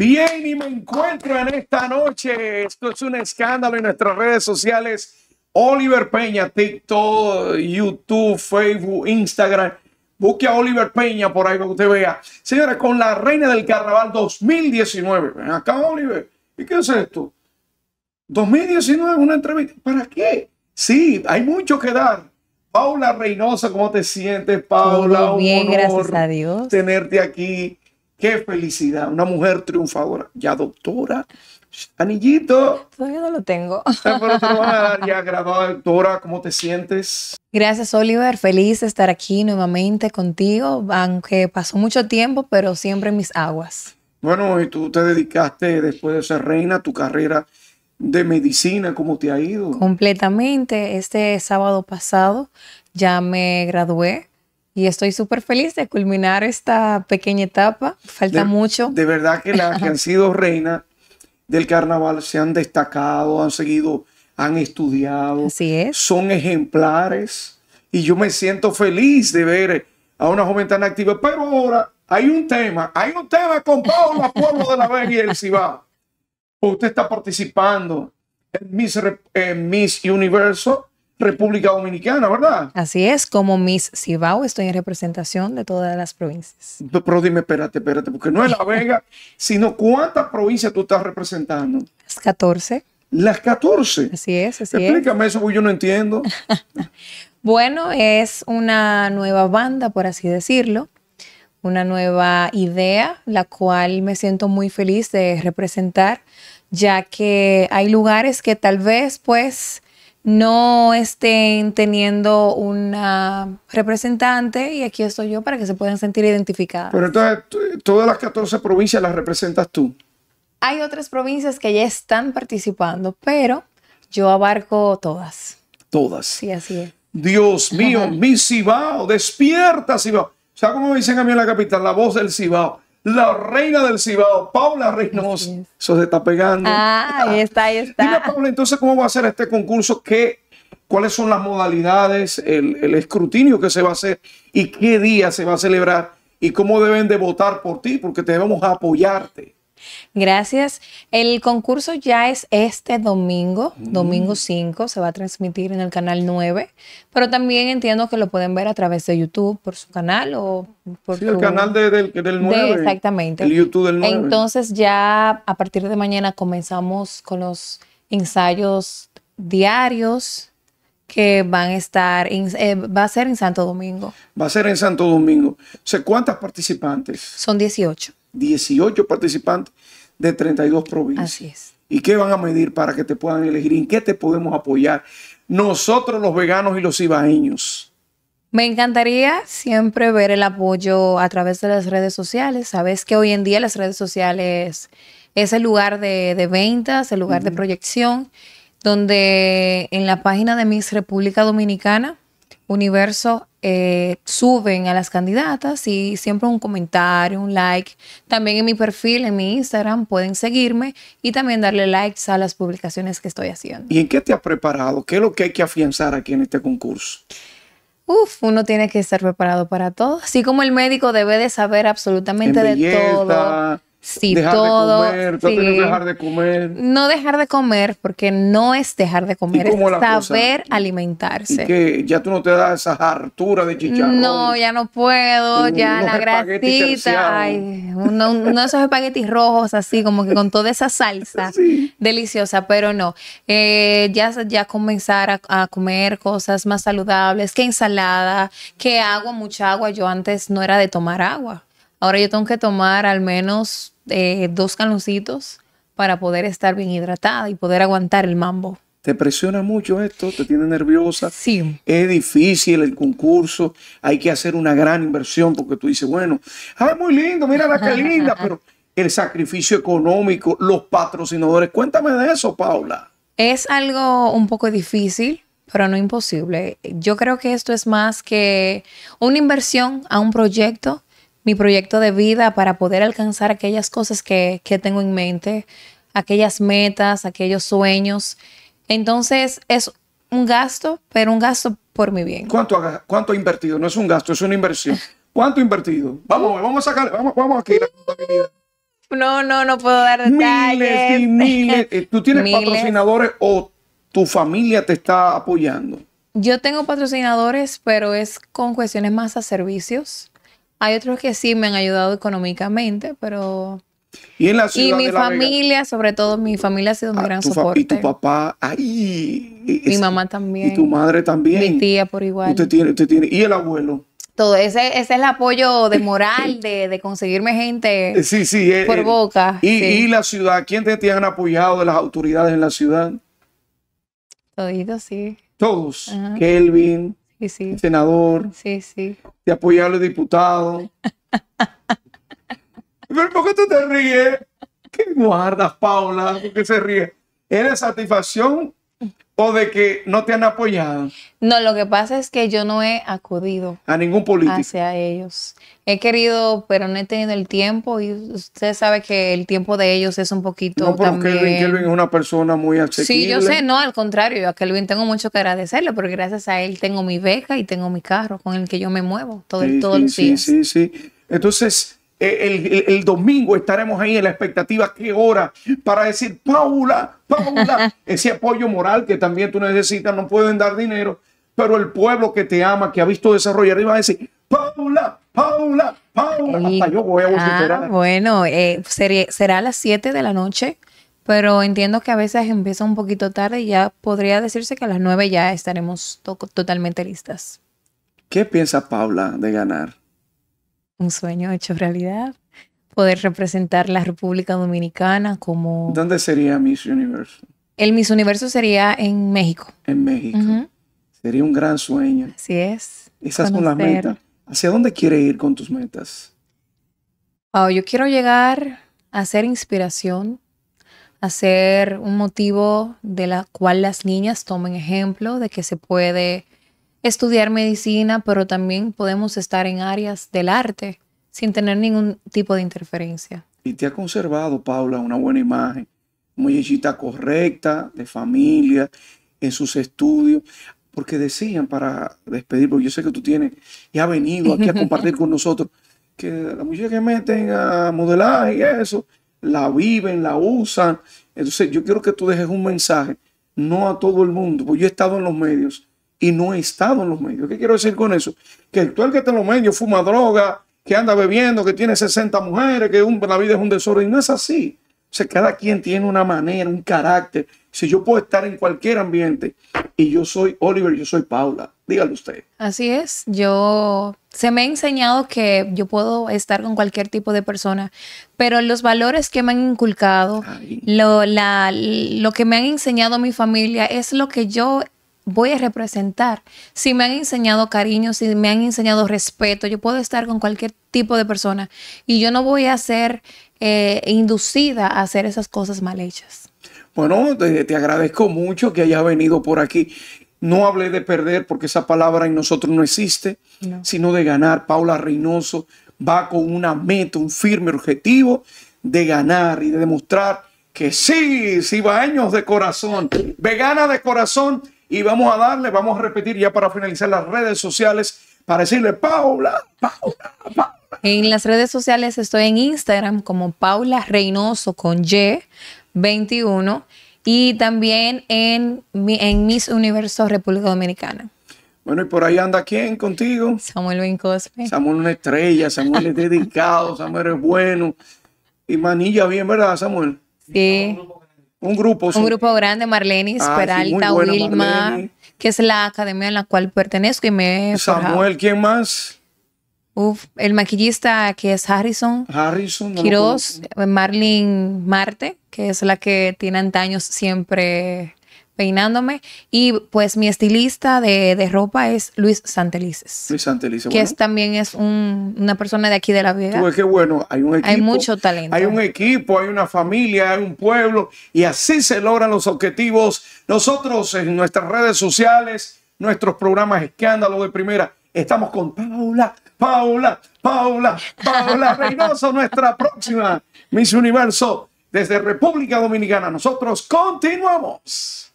Bien, y me encuentro en esta noche. Esto es un escándalo en nuestras redes sociales. Oliver Peña, TikTok, YouTube, Facebook, Instagram. Busque a Oliver Peña por ahí para que usted vea. Señores, con la reina del carnaval 2019. Ven acá, Oliver. ¿Y qué es esto? 2019, una entrevista. ¿Para qué? Sí, hay mucho que dar. Paula Reynosa, ¿cómo te sientes, Paula? Muy bien, gracias a Dios. Tenerte aquí. Qué felicidad, una mujer triunfadora, ya doctora. Anillito. Todavía no lo tengo. ya graduada doctora, ¿cómo te sientes? Gracias, Oliver. Feliz de estar aquí nuevamente contigo, aunque pasó mucho tiempo, pero siempre en mis aguas. Bueno, y tú te dedicaste después de ser reina, tu carrera de medicina, ¿cómo te ha ido? Completamente. Este sábado pasado ya me gradué y estoy súper feliz de culminar esta pequeña etapa. Falta mucho. De verdad que las que han sido reinas del carnaval se han destacado, han seguido, han estudiado. Así es. Son ejemplares. Y yo me siento feliz de ver a una joven tan activa. Pero ahora hay un tema, hay un tema con Paula Pueblo de la Vega y el Cibao. Usted está participando en Miss, en Miss Universo República Dominicana, ¿verdad? Así es, como Miss Cibao estoy en representación de todas las provincias. Pero dime, espérate, espérate, porque no es La Vega, sino cuántas provincias tú estás representando. Las 14. Las 14. Así es, así Explícame eso, porque yo no entiendo. bueno, es una nueva banda, por así decirlo, una nueva idea, la cual me siento muy feliz de representar, ya que hay lugares que tal vez, pues, no estén teniendo una representante y aquí estoy yo para que se puedan sentir identificadas. Pero entonces, todas las 14 provincias las representas tú. Hay otras provincias que ya están participando, pero yo abarco todas. Todas. Sí, así es. Dios mío, mi Cibao, despierta Cibao. ¿Sabes cómo me dicen a mí en la capital? La voz del Cibao la reina del Cibao, Paula Reynoso. Eso se está pegando. Ah, ahí está, ahí está. Dime, Paula, entonces, ¿cómo va a ser este concurso? ¿Cuáles son las modalidades, el, el escrutinio que se va a hacer y qué día se va a celebrar y cómo deben de votar por ti? Porque debemos apoyarte. Gracias. El concurso ya es este domingo, mm. domingo 5, se va a transmitir en el canal 9, pero también entiendo que lo pueden ver a través de YouTube por su canal o por sí, el canal del, 9. exactamente. El YouTube del 9. Entonces ya a partir de mañana comenzamos con los ensayos diarios que van a estar, eh, va a ser en Santo Domingo. Va a ser en Santo Domingo. ¿cuántas participantes? Son 18. 18 participantes de 32 provincias. Así es. ¿Y qué van a medir para que te puedan elegir? ¿En qué te podemos apoyar? Nosotros los veganos y los ibaeños. Me encantaría siempre ver el apoyo a través de las redes sociales. Sabes que hoy en día las redes sociales es el lugar de, ventas, el lugar de proyección, donde en la página de Miss República Dominicana universo eh, suben a las candidatas y siempre un comentario, un like. También en mi perfil, en mi Instagram, pueden seguirme y también darle likes a las publicaciones que estoy haciendo. ¿Y en qué te has preparado? ¿Qué es lo que hay que afianzar aquí en este concurso? Uf, uno tiene que estar preparado para todo. Así como el médico debe de saber absolutamente de todo Sí, todo. no dejar de comer. porque no es dejar de comer, es saber alimentarse. que ya tú no te das esa hartura de chicharrón. No, ya no puedo, ya la grasita. Ay, uno, esos espaguetis rojos, así como que con toda esa salsa deliciosa, pero no. Eh, ya, ya comenzar a, a, comer cosas más saludables, que ensalada, que agua, mucha agua. Yo antes no era de tomar agua. Ahora yo tengo que tomar al menos eh, dos caloncitos para poder estar bien hidratada y poder aguantar el mambo. Te presiona mucho esto, te tiene nerviosa. Sí. Es difícil el concurso, hay que hacer una gran inversión porque tú dices, bueno, ay muy lindo, mira la que linda, pero el sacrificio económico, los patrocinadores, cuéntame de eso, Paula. Es algo un poco difícil, pero no imposible. Yo creo que esto es más que una inversión a un proyecto mi proyecto de vida para poder alcanzar aquellas cosas que, tengo en mente, aquellas metas, aquellos sueños. Entonces es un gasto, pero un gasto por mi bien. ¿Cuánto ha, cuánto invertido? No es un gasto, es una inversión. ¿Cuánto invertido? Vamos, vamos a sacar, vamos, vamos la No, no, no puedo dar detalles. Miles y eh, miles. ¿Tú tienes patrocinadores o tu familia te está apoyando? Yo tengo patrocinadores, pero es con cuestiones más a servicios. Hay otros que sí me han ayudado económicamente, pero... Y, en la ciudad y mi familia, sobre todo mi familia ha sido un ah, gran soporte. Y tu papá, ahí mi mamá también. Y tu madre también. Mi tía por igual. Usted tiene, usted tiene. Y el abuelo. Todo ese, es el apoyo de moral, de, conseguirme gente eh, sí, sí, eh, por eh, boca. Y, y, la ciudad, ¿quién te, han apoyado de las autoridades en la ciudad? Todos, sí. Todos. Kelvin, senador. Sí, sí. De apoyar a los diputados. por qué tú te ríes? ¿Qué guardas, Paula? ¿Por qué se ríe? ¿Era satisfacción o de que no te han apoyado? No, lo que pasa es que yo no he acudido a ningún político a ellos. He querido, pero no he tenido el tiempo y usted sabe que el tiempo de ellos es un poquito no, pero Kelvin, es una persona muy accesible. Sí, yo sé, no, al contrario, a Kelvin tengo mucho que agradecerle porque gracias a él tengo mi beca y tengo mi carro con el que yo me muevo todo, el todos Sí, sí, sí. Entonces, eh, el, domingo estaremos ahí en la expectativa, qué hora, para decir, Paula, Paula, ese apoyo moral que también tú necesitas, no pueden dar dinero, pero el pueblo que te ama, que ha visto desarrollar, iba a decir, Paula, Paula, Paula, yo voy a ah, bueno, eh, será a las 7 de la noche, pero entiendo que a veces empieza un poquito tarde y ya podría decirse que a las 9 ya estaremos totalmente listas. ¿Qué piensa Paula de ganar? un sueño hecho realidad, poder representar la República Dominicana como... ¿Dónde sería Miss Universo? El Miss Universo sería en México. En México. Sería un gran sueño. Así es. Esas es son las ¿Hacia dónde quiere ir con tus metas? yo quiero llegar a ser inspiración, a ser un motivo de la cual las niñas tomen ejemplo de que se puede estudiar medicina, pero también podemos estar en áreas del arte sin tener ningún tipo de interferencia. Y te ha conservado, Paula, una buena imagen, muchachita correcta, de familia, en sus estudios. Porque decían para despedir, porque yo sé que tú tienes y ha venido aquí a compartir con nosotros, que la muchacha que meten a modelar y eso, la viven, la usan. Entonces, yo quiero que tú dejes un mensaje, no a todo el mundo, porque yo he estado en los medios y no he estado en los medios. ¿Qué quiero decir con eso? Que el que está en los medios fuma droga, que anda bebiendo, que tiene 60 mujeres, que la vida es un desorden. no es así. O sea, cada quien tiene una manera, un carácter. Si yo puedo estar en cualquier ambiente y yo soy Oliver, yo soy Paula, dígale usted. Así es, yo se me ha enseñado que yo puedo estar con cualquier tipo de persona, pero los valores que me han inculcado, lo que me han enseñado mi familia es lo que yo voy a representar. Si me han enseñado cariño, si me han enseñado respeto, yo puedo estar con cualquier tipo de persona y yo no voy a ser eh, inducida a hacer esas cosas mal hechas. Bueno, te, agradezco mucho que hayas venido por aquí. No hablé de perder porque esa palabra en nosotros no existe, sino de ganar. Paula Reynoso va con una meta, un firme objetivo de ganar y de demostrar que sí, sí, baños de corazón, vegana de corazón y vamos a darle, vamos a repetir ya para finalizar las redes sociales, para decirle, Paula, Paula, Paula. En las redes sociales estoy en Instagram como Paula Reynoso con Y21 y también en, en Miss Universo República Dominicana. Bueno, y por ahí anda quién contigo? Samuel Ben Cosme. Samuel una estrella, Samuel es dedicado, Samuel es bueno. Y manilla bien, ¿verdad, Samuel? Sí. Un grupo. Un grupo grande, Marlenis, ah, Peralta, Wilma, que es la academia en la cual pertenezco y me Samuel, ¿quién más? Uf, el maquillista que es Harrison. Harrison. Marlene Marte, que es la que tiene antaños siempre peinándome. Y pues mi estilista de, ropa es Luis Santelices. Luis Santelices, Que es, también es una persona de aquí de la vida. Pues qué bueno, hay un equipo. Hay mucho talento. Hay un equipo, hay una familia, hay un pueblo. Y así se logran los objetivos. Nosotros en nuestras redes sociales, nuestros programas Escándalo de Primera, estamos con Paula, Paula, Paula, Paula Reynoso, nuestra próxima Miss Universo desde República Dominicana. Nosotros continuamos.